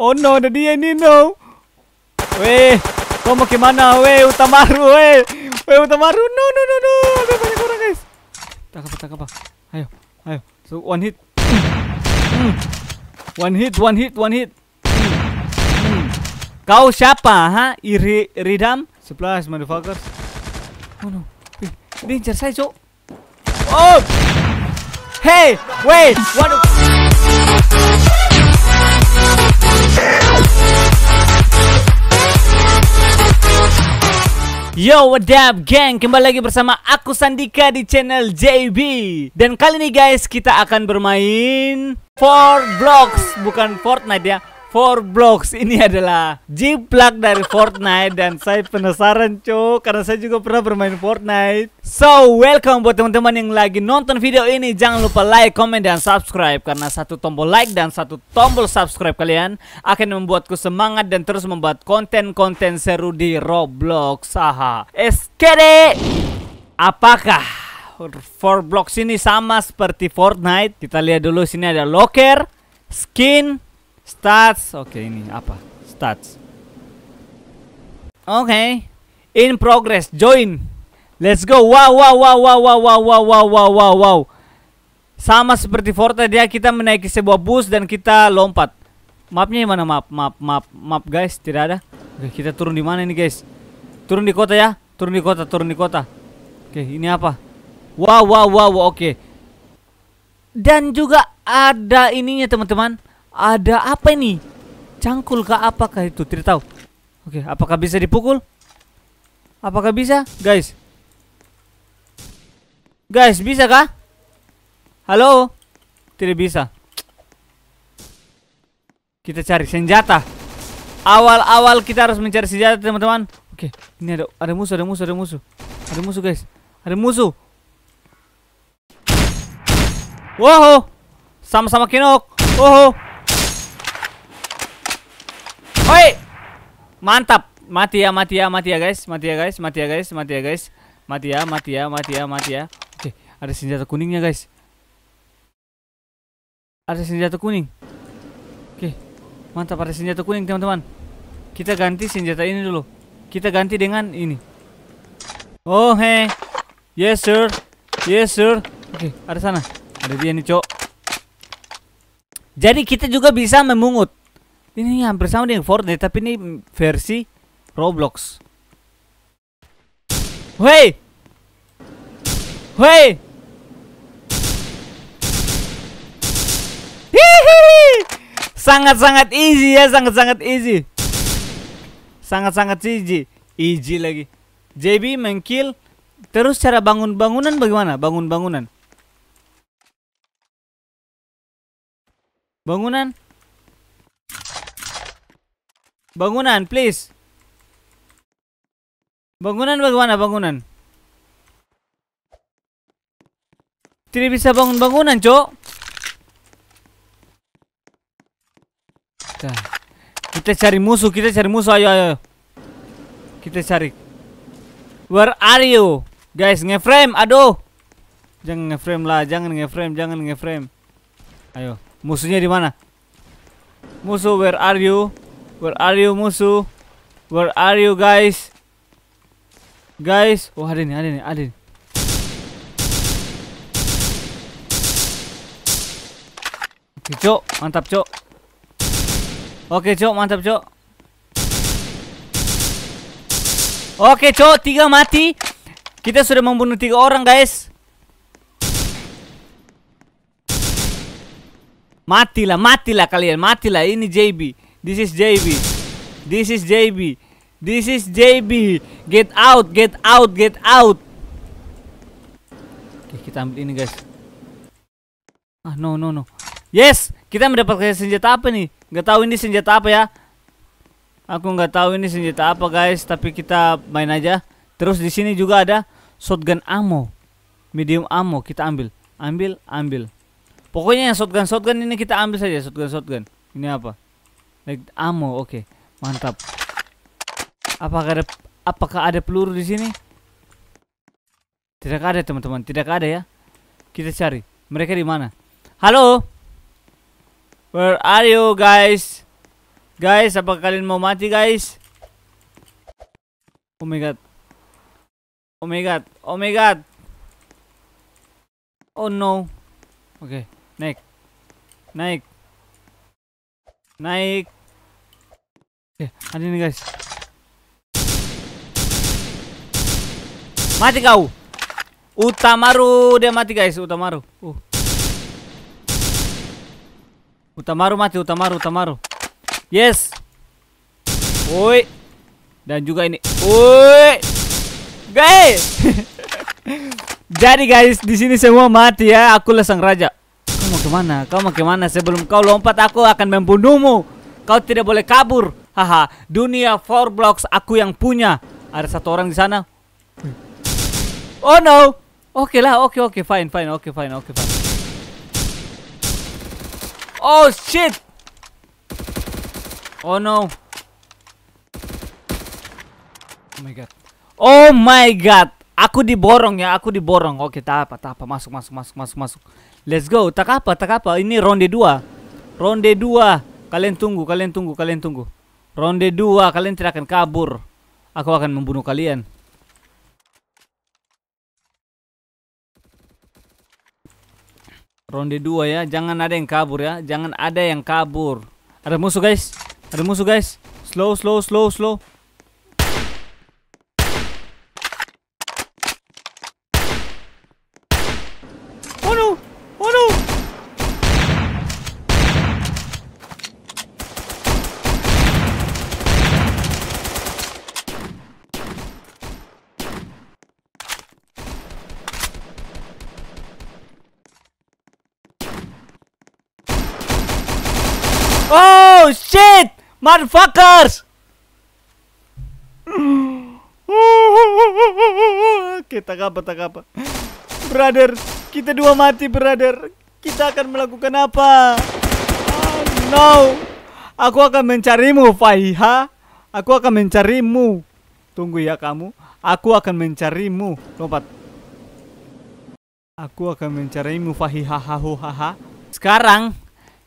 Oh no, ada dia ini no. Weh, kau mau kemana? Weh, Utamaru, weh. Weh, Utamaru. No, no, no, no. Ada banyak orang, guys. Tak apa tak apa. Ayo, ayo. So, hmm. one hit. One hit, one hit, one hmm. hit. Kau siapa, ha? Iri Iridam. Sebelas, motherfuckers. Oh no. Ini danger saya, cok. Oh. oh! Hey, wait. What? Yo, what up, geng? Kembali lagi bersama aku Sandika di channel JB. Dan kali ini guys, kita akan bermain Fort Blocks, bukan Fortnite ya. Four Blocks ini adalah jiplak dari Fortnite dan saya penasaran cuy karena saya juga pernah bermain Fortnite. So, welcome buat teman-teman yang lagi nonton video ini. Jangan lupa like, comment dan subscribe karena satu tombol like dan satu tombol subscribe kalian akan membuatku semangat dan terus membuat konten-konten seru di Roblox. Haha. SKD. Apakah Four Blocks ini sama seperti Fortnite? Kita lihat dulu sini ada locker, skin, Stats. Oke, okay, ini apa? Stats. Oke. Okay. In progress. Join. Let's go. Wow, wow, wow, wow, wow, wow, wow, wow, wow, wow, wow. Sama seperti Forte dia kita menaiki sebuah bus dan kita lompat. Mapnya mana map? Map, map, map guys, tidak ada. Oke, kita turun di mana ini guys? Turun di kota ya. Turun di kota, turun di kota. Oke, ini apa? Wow, wow, wow, wow oke. Dan juga ada ininya teman-teman ada apa ini? Cangkul kah apakah itu? Tidak tahu. Oke, apakah bisa dipukul? Apakah bisa? Guys. Guys, bisa kah? Halo? Tidak bisa. Kita cari senjata. Awal-awal kita harus mencari senjata, teman-teman. Oke, ini ada ada musuh, ada musuh, ada musuh. Ada musuh, guys. Ada musuh. Wow. Sama-sama kinok. Wow. Mantap. Mati ya, mati ya, mati ya guys, mati ya guys, mati ya guys, mati ya guys. Mati ya, mati ya, mati ya, mati ya. Oke, ada senjata kuningnya guys. Ada senjata kuning. Oke. Mantap ada senjata kuning, teman-teman. Kita ganti senjata ini dulu. Kita ganti dengan ini. Oh, hey. Yes, sir. Yes, sir. Oke, ada sana. Ada dia nih, Cok. Jadi kita juga bisa memungut. Ini hampir sama dengan Fortnite tapi ini versi Roblox. Hey, Woi. Sangat-sangat easy ya, sangat-sangat easy. Sangat-sangat easy. Easy lagi. JB mengkill terus cara bangun bangunan bagaimana? Bangun bangunan. Bangunan Bangunan, please. Bangunan bagaimana bangunan? Tidak bisa bangun bangunan, Cok. Kita, cari musuh, kita cari musuh, ayo ayo. Kita cari. Where are you? Guys, ngeframe, aduh. Jangan ngeframe lah, jangan ngeframe, jangan ngeframe. Ayo, musuhnya di mana? Musuh, where are you? Where are you musuh? Where are you guys? Guys, wah oh, ada nih, ada nih, ada nih. Oke, Cok. Mantap, Cok. Oke, Cok. Mantap, Cok. Oke, Cok. Tiga mati. Kita sudah membunuh tiga orang, guys. Matilah, matilah kalian. Matilah. Ini JB. This is JB. This is JB. This is JB. Get out, get out, get out. Oke, kita ambil ini, guys. Ah, no, no, no. Yes, kita mendapatkan senjata apa nih? Gak tahu ini senjata apa ya. Aku nggak tahu ini senjata apa, guys, tapi kita main aja. Terus di sini juga ada shotgun ammo. Medium ammo kita ambil. Ambil, ambil. Pokoknya yang shotgun shotgun ini kita ambil saja, shotgun shotgun. Ini apa? naik ammo, oke. Okay. Mantap. Apakah ada apakah ada peluru di sini? Tidak ada, teman-teman. Tidak ada ya. Kita cari. Mereka di mana? Halo? Where are you guys? Guys, apakah kalian mau mati, guys? Oh my god. Oh my god. Oh my god. Oh no. Oke, okay. naik. Naik naik Oke, eh, ada nih guys mati kau Utamaru dia mati guys Utamaru uh. Utamaru mati Utamaru Utamaru yes woi dan juga ini woi guys jadi guys di sini semua mati ya aku lesang raja Kau mau kemana? Kau mau kemana? Sebelum kau lompat aku akan membunuhmu. Kau tidak boleh kabur. Haha, dunia four blocks aku yang punya. Ada satu orang di sana. Oh no. Oke lah, oke oke fine fine oke fine oke fine. Oh shit. Oh no. Oh my god. Oh my god. Aku diborong ya, aku diborong. Oke, okay, tak apa, tak apa. Masuk, masuk, masuk, masuk, masuk. Let's go. Tak apa, tak apa. Ini ronde 2. Ronde 2. Kalian tunggu, kalian tunggu, kalian tunggu. Ronde 2, kalian tidak akan kabur. Aku akan membunuh kalian. Ronde 2 ya, jangan ada yang kabur ya. Jangan ada yang kabur. Ada musuh, guys. Ada musuh, guys. Slow, slow, slow, slow. Oh shit, motherfuckers! Kita apa, tak apa, brother? Kita dua mati, brother. Kita akan melakukan apa? Oh, no, aku akan mencarimu, Faiha. Aku akan mencarimu. Tunggu ya kamu. Aku akan mencarimu. Lompat. Aku akan mencarimu, Fahiha. Sekarang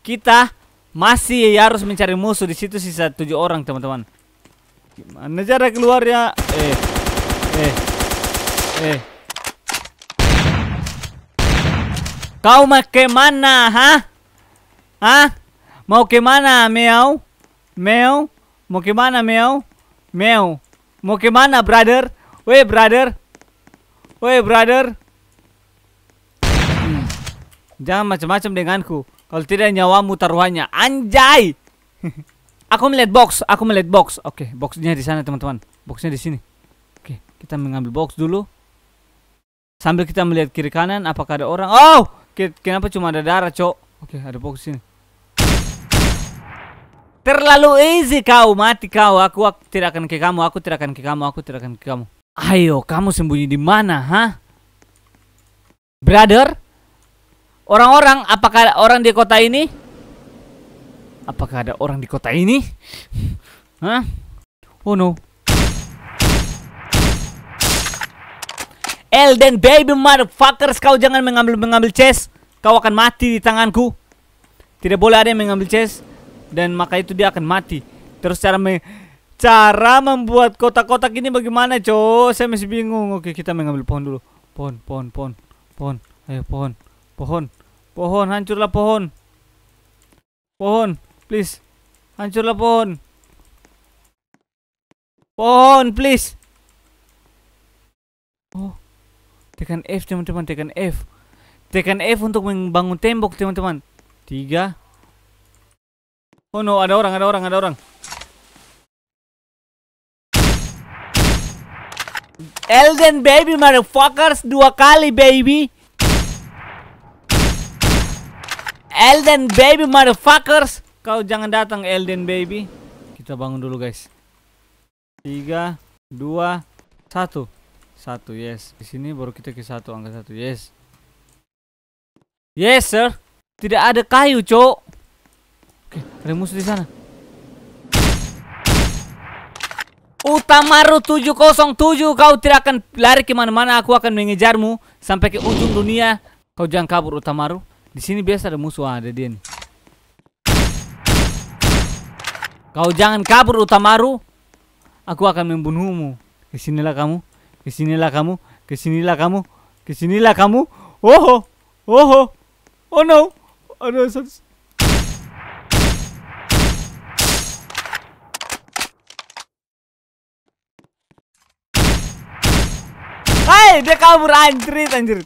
kita masih ya, harus mencari musuh di situ sisa tujuh orang teman-teman. Gimana cara keluar ya? Eh, eh, eh. Kau mau ke mana, ha? Ha? Mau ke mana, meow? Meow? Mau ke mana, meow? Meow? Mau ke mana, brother? Weh, brother. Weh, brother. Hmm. Jangan macam-macam denganku. Kalau tidak nyawamu taruhannya. Anjay. aku melihat box, aku melihat box. Oke, okay, boxnya di sana teman-teman. Boxnya di sini. Oke, okay, kita mengambil box dulu. Sambil kita melihat kiri kanan apakah ada orang. Oh, kenapa cuma ada darah, Cok? Oke, okay, ada box sini. Terlalu easy kau, mati kau. Aku, aku tidak akan ke kamu, aku tidak akan ke kamu, aku tidak akan ke kamu. Ayo, kamu sembunyi di mana, ha? Brother? Orang-orang, apakah ada orang di kota ini? Apakah ada orang di kota ini? Hah? Oh no. Elden baby motherfuckers, kau jangan mengambil-mengambil chest. Kau akan mati di tanganku. Tidak boleh ada yang mengambil chest dan maka itu dia akan mati. Terus cara me cara membuat kotak-kotak ini bagaimana, cow? Saya masih bingung. Oke, kita mengambil pohon dulu. Pohon, pohon, pohon, pohon. Ayo pohon, pohon. Pohon, hancurlah pohon. Pohon, please. Hancurlah pohon. Pohon, please. Oh. Tekan F, teman-teman, tekan F. Tekan F untuk membangun tembok, teman-teman. Tiga. Oh no, ada orang, ada orang, ada orang. Elden baby motherfuckers dua kali baby. Elden Baby motherfuckers. Kau jangan datang Elden Baby. Kita bangun dulu guys. 3 2 1 1 yes. Di sini baru kita ke satu angka satu yes. Yes sir. Tidak ada kayu cok. Oke ada musuh di sana. Utamaru 707 Kau tidak akan lari kemana-mana Aku akan mengejarmu Sampai ke ujung dunia Kau jangan kabur Utamaru di sini biasa ada musuh ada dia nih. Kau jangan kabur Utamaru. Aku akan membunuhmu. Kesinilah kamu. Kesinilah kamu. Kesinilah kamu. Kesinilah kamu. Oh, oh, oh no. Aduh, oh, satu. Hai, dia kabur anjrit anjrit.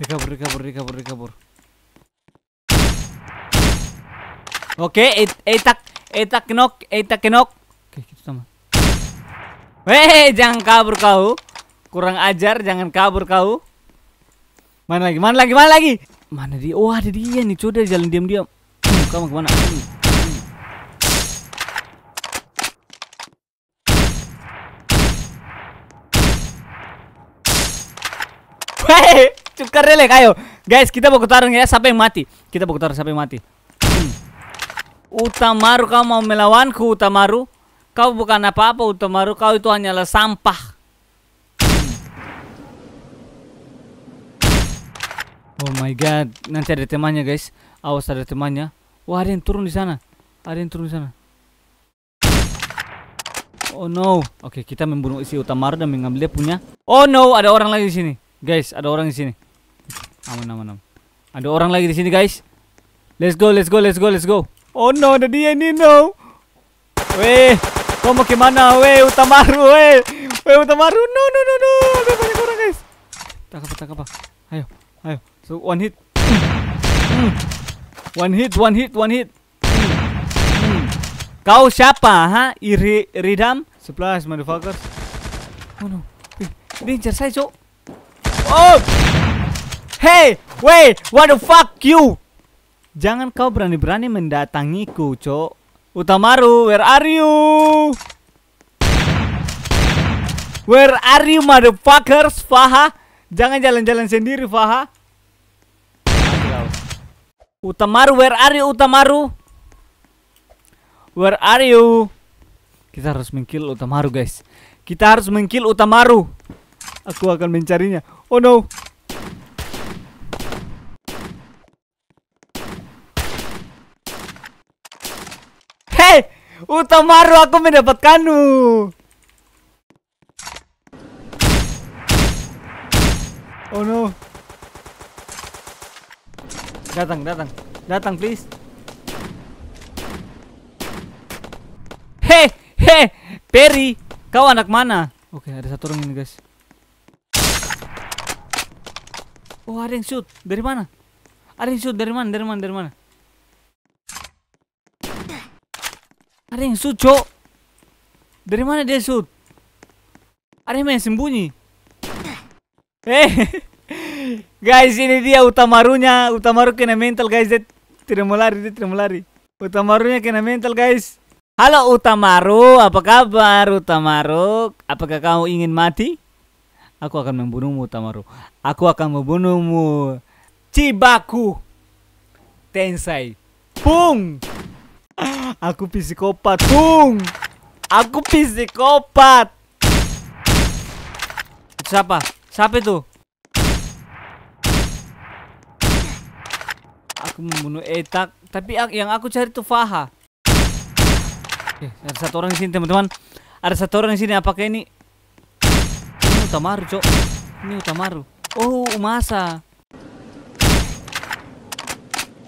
Dia kabur, dia kabur, Oke, okay, etak etak knock, etak knock. Oke, okay, kita gitu, sama. Weh, jangan kabur kau. Kurang ajar, jangan kabur kau. Mana lagi? Mana lagi? Mana lagi? Mana dia? Oh, ada dia nih. Coba jalan diam-diam. Hmm, Kamu kemana? Hmm. Cukar relek, ayo. Guys, kita mau ketarung ya sampai mati. Kita bawa tarung sampai mati. Hmm. Utamaru kau mau melawanku, Utamaru. Kau bukan apa-apa, Utamaru. Kau itu hanyalah sampah. Oh my god, nanti ada temannya guys. Awas ada temannya. Wah, ada yang turun di sana. Ada yang turun di sana. Oh no. Oke, okay, kita membunuh isi Utamaru dan mengambil dia punya. Oh no, ada orang lagi di sini. Guys, ada orang di sini. Aman aman aman. Ada orang lagi di sini guys. Let's go let's go let's go let's go. Oh no ada dia ini no. Weh, kau mau kemana? Weh, Utamaru, weh, weh Utamaru, no no no no. Ada banyak orang guys. Tak apa tak apa. Ayo ayo. So hmm. one hit. One hit one hit one hmm. hit. Kau siapa ha? Iri Ridam. supplies motherfuckers. Oh no. Danger saya, Cok. Oh! Hey, wait, what the fuck you? Jangan kau berani-berani mendatangiku, cok. Utamaru, where are you? Where are you, motherfuckers, Faha? Jangan jalan-jalan sendiri, Faha. Utamaru, where are you, Utamaru? Where are you? Kita harus mengkill Utamaru, guys. Kita harus mengkill Utamaru. Aku akan mencarinya. Oh no, Utamaru aku mendapatkanmu. Oh no. Datang, datang. Datang please. Hei, hei, Perry, kau anak mana? Oke, ada satu orang ini, guys. Oh, ada yang shoot. Dari mana? Ada yang shoot dari mana? Dari mana? Dari mana? Ada yang shoot, cok. Dari mana dia sud? Ada yang sembunyi. Eh, guys, ini dia Utamarunya. Utamaru kena mental, guys. Dia tidak mau lari, dia tidak mau lari. Utamarunya kena mental, guys. Halo Utamaru, apa kabar Utamaru? Apakah kamu ingin mati? Aku akan membunuhmu Utamaru. Aku akan membunuhmu. Cibaku. Tensai. Pung. Aku psikopat, Bung. Aku psikopat. siapa? Siapa itu? Aku membunuh Etak, tapi yang aku cari itu Faha. ada satu orang di sini, teman-teman. Ada satu orang di sini. Apa Apakah ini? Ini Utamaru, Cok. Ini Utamaru. Oh, Umasa.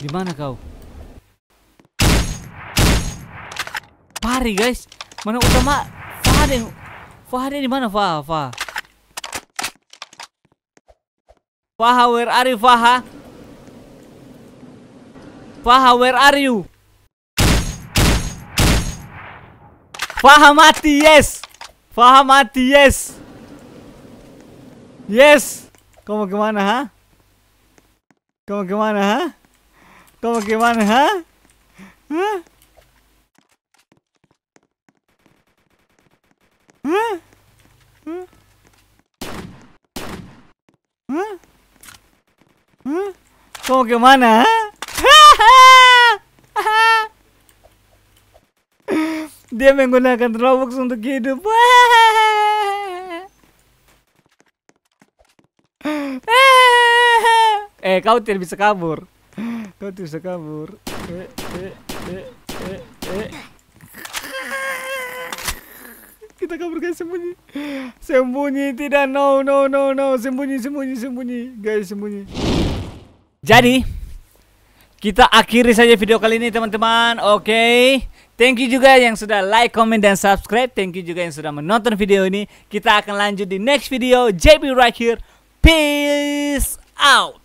Di mana kau? Fahri guys mana utama Fahri Fahri dimana mana Fah, Fah, Fah where are you, Fah, Fah where are you? Fah mati, yes! Fah mati, yes! Yes! Kau mau kemana, ha? Kau mau kemana, ha? Kau mau kemana, ha? Hah? Kau Kamu kemana? Dia menggunakan Robux untuk hidup. eh, kau tidak bisa kabur. Kau tidak bisa kabur. Eh, eh, eh. kita kabur guys sembunyi sembunyi tidak no no no no sembunyi sembunyi sembunyi guys sembunyi jadi kita akhiri saja video kali ini teman-teman oke okay. thank you juga yang sudah like comment dan subscribe thank you juga yang sudah menonton video ini kita akan lanjut di next video JB right here peace out